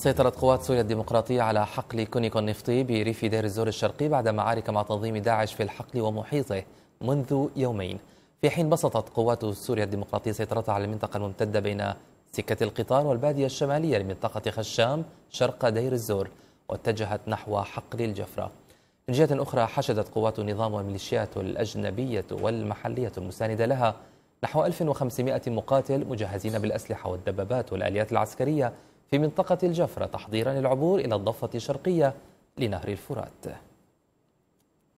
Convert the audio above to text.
سيطرت قوات سوريا الديمقراطية على حقل كونيكو النفطي بريف دير الزور الشرقي بعد معارك مع تنظيم داعش في الحقل ومحيطه منذ يومين في حين بسطت قوات سوريا الديمقراطية سيطرتها على المنطقة الممتدة بين سكة القطار والبادية الشمالية لمنطقة خشام شرق دير الزور واتجهت نحو حقل الجفرة من جهة أخرى حشدت قوات النظام والميليشيات الأجنبية والمحلية المساندة لها نحو 1500 مقاتل مجهزين بالأسلحة والدبابات والآليات العسكرية في منطقة الجفرة تحضيرا للعبور إلى الضفة الشرقية لنهر الفرات